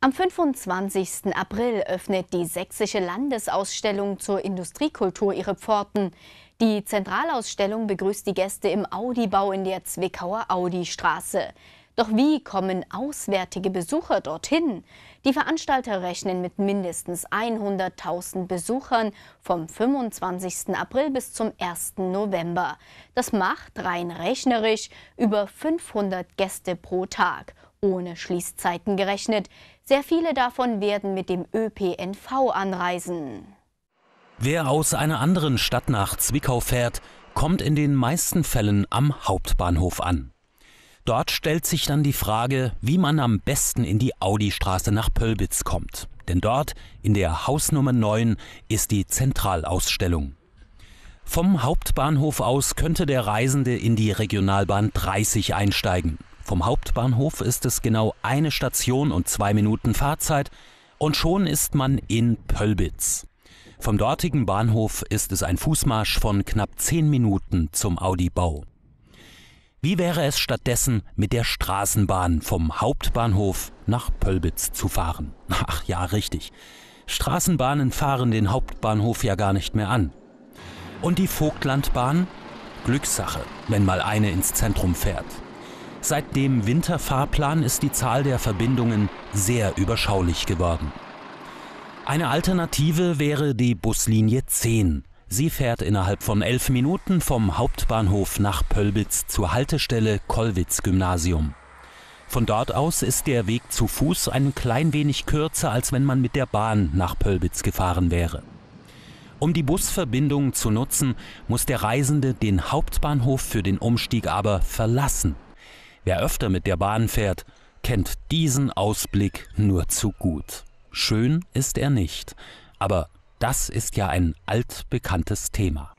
Am 25. April öffnet die Sächsische Landesausstellung zur Industriekultur ihre Pforten. Die Zentralausstellung begrüßt die Gäste im Audi-Bau in der Zwickauer Audi-Straße. Doch wie kommen auswärtige Besucher dorthin? Die Veranstalter rechnen mit mindestens 100.000 Besuchern vom 25. April bis zum 1. November. Das macht rein rechnerisch über 500 Gäste pro Tag ohne Schließzeiten gerechnet. Sehr viele davon werden mit dem ÖPNV anreisen. Wer aus einer anderen Stadt nach Zwickau fährt, kommt in den meisten Fällen am Hauptbahnhof an. Dort stellt sich dann die Frage, wie man am besten in die Audi-Straße nach Pölbitz kommt. Denn dort, in der Hausnummer 9, ist die Zentralausstellung. Vom Hauptbahnhof aus könnte der Reisende in die Regionalbahn 30 einsteigen. Vom Hauptbahnhof ist es genau eine Station und zwei Minuten Fahrzeit und schon ist man in Pölbitz. Vom dortigen Bahnhof ist es ein Fußmarsch von knapp zehn Minuten zum Audi-Bau. Wie wäre es stattdessen, mit der Straßenbahn vom Hauptbahnhof nach Pölbitz zu fahren? Ach ja, richtig. Straßenbahnen fahren den Hauptbahnhof ja gar nicht mehr an. Und die Vogtlandbahn? Glückssache, wenn mal eine ins Zentrum fährt. Seit dem Winterfahrplan ist die Zahl der Verbindungen sehr überschaulich geworden. Eine Alternative wäre die Buslinie 10. Sie fährt innerhalb von elf Minuten vom Hauptbahnhof nach Pölbitz zur Haltestelle Kollwitz Gymnasium. Von dort aus ist der Weg zu Fuß ein klein wenig kürzer, als wenn man mit der Bahn nach Pölbitz gefahren wäre. Um die Busverbindung zu nutzen, muss der Reisende den Hauptbahnhof für den Umstieg aber verlassen. Wer öfter mit der Bahn fährt, kennt diesen Ausblick nur zu gut. Schön ist er nicht, aber das ist ja ein altbekanntes Thema.